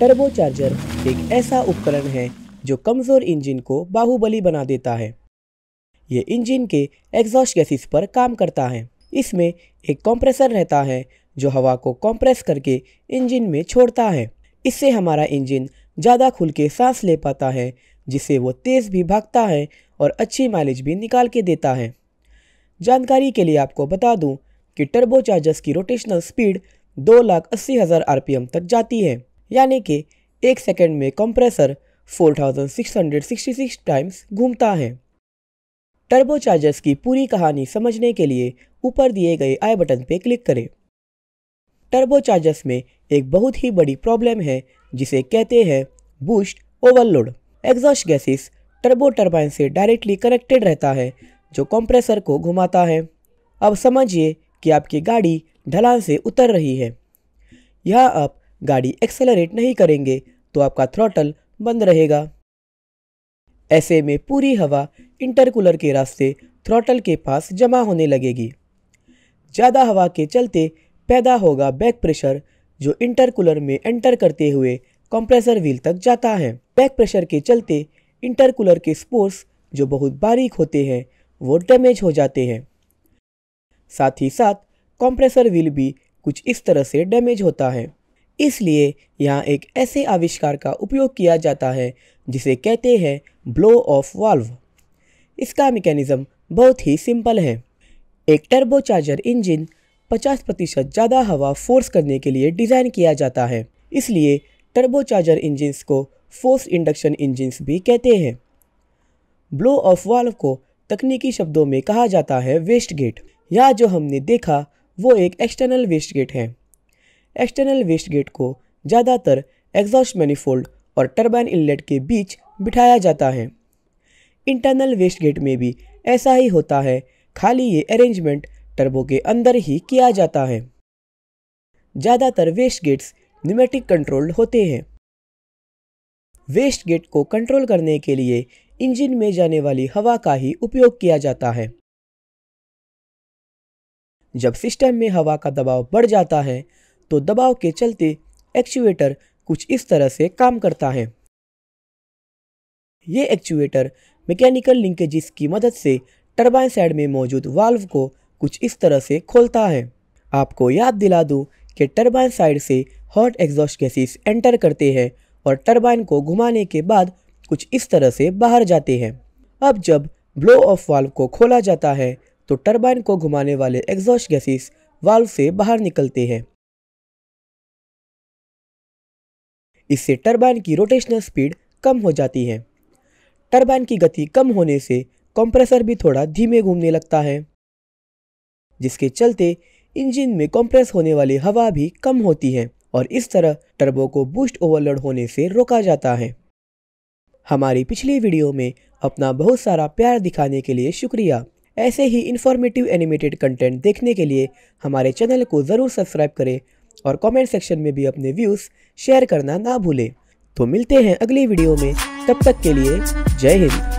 turbo charger एक ऐसा उपकरण है जो कमज़ोर इंजन को बाहुबली बना देता है ये इंजन के एग्जॉस्ट गैसेस पर काम करता है इसमें एक कंप्रेसर रहता है जो हवा को कंप्रेस करके इंजन में छोड़ता है इससे हमारा इंजन ज़्यादा खुल के सांस ले पाता है जिससे वो तेज़ भी भागता है और अच्छी माइलेज भी निकाल के देता है जानकारी के लिए आपको बता दूं कि टर्बो चार्जर्स की रोटेशनल स्पीड दो लाख अस्सी हज़ार आर तक जाती है यानी कि एक सेकंड में कंप्रेसर 4666 टाइम्स घूमता है टर्बोचार्जर्स की पूरी कहानी समझने के लिए ऊपर दिए गए आई बटन पर क्लिक करें टर्बोचार्जर्स में एक बहुत ही बड़ी प्रॉब्लम है जिसे कहते हैं boost overload exhaust gases turbo turbine से डायरेक्टली कनेक्टेड रहता है जो कंप्रेसर को घुमाता है अब समझिए कि आपकी गाड़ी ढलान से उतर रही है यह आप गाड़ी एक्सेलरेट नहीं करेंगे तो आपका थ्रॉटल बंद रहेगा ऐसे में पूरी हवा इंटरकूलर के रास्ते थ्रॉटल के पास जमा होने लगेगी ज़्यादा हवा के चलते पैदा होगा बैक प्रेशर जो इंटरकूलर में एंटर करते हुए कंप्रेसर व्हील तक जाता है बैक प्रेशर के चलते इंटरकूलर के स्पोर्ट्स जो बहुत बारीक होते हैं वो डैमेज हो जाते हैं साथ ही साथ कंप्रेसर व्हील भी कुछ इस तरह से डैमेज होता है इसलिए यहाँ एक ऐसे आविष्कार का उपयोग किया जाता है जिसे कहते हैं ब्लो ऑफ वाल्व इसका मैकेनिज्म बहुत ही सिंपल है एक टर्बोचार्जर इंजन 50 प्रतिशत ज़्यादा हवा फोर्स करने के लिए डिज़ाइन किया जाता है इसलिए टर्बोचार्जर इंजिनस को फोर्स इंडक्शन इंजिनस भी कहते हैं ब्लो ऑफ वाल्व को तकनीकी शब्दों में कहा जाता है वेस्ट गेट या जो हमने देखा वो एक एक्सटर्नल वेस्ट गेट है एक्सटर्नल वेस्ट गेट को ज़्यादातर एग्जॉस्ट मैनिफोल्ड और टर्बाइन इनलेट के बीच बिठाया जाता है इंटरनल वेस्ट गेट में भी ऐसा ही होता है खाली ये अरेंजमेंट टर्बो के अंदर ही किया जाता है ज़्यादातर वेस्ट गेट्स न्यूमेटिक कंट्रोल्ड होते हैं वेस्ट गेट को कंट्रोल करने के लिए इंजन में जाने वाली हवा का ही उपयोग किया जाता है जब सिस्टम में हवा का दबाव बढ़ जाता है तो दबाव के चलते एक्चुएटर कुछ इस तरह से काम करता है ये एक्चुएटर मैकेनिकल लिंकेजिस की मदद से टरबाइन साइड में मौजूद वाल्व को कुछ इस तरह से खोलता है आपको याद दिला दूं कि टरबाइन साइड से हॉट एग्जॉस्ट गैसेस एंटर करते हैं और टरबाइन को घुमाने के बाद कुछ इस तरह से बाहर जाते हैं अब जब ब्लो ऑफ वाल्व को खोला जाता है तो टरबाइन को घुमाने वाले एग्जॉस्ट गैसेस वाल्व से बाहर निकलते हैं इससे टरबाइन की रोटेशनल स्पीड कम हो जाती है टरबाइन की गति कम होने से कंप्रेसर भी थोड़ा धीमे घूमने लगता है जिसके चलते इंजन में कंप्रेस होने वाली हवा भी कम होती है और इस तरह टर्बो को बूस्ट ओवरलोड होने से रोका जाता है हमारी पिछली वीडियो में अपना बहुत सारा प्यार दिखाने के लिए शुक्रिया ऐसे ही इन्फॉर्मेटिव एनिमेटेड कंटेंट देखने के लिए हमारे चैनल को ज़रूर सब्सक्राइब करें और कमेंट सेक्शन में भी अपने व्यूज़ शेयर करना ना भूलें तो मिलते हैं अगली वीडियो में तब तक के लिए जय हिंद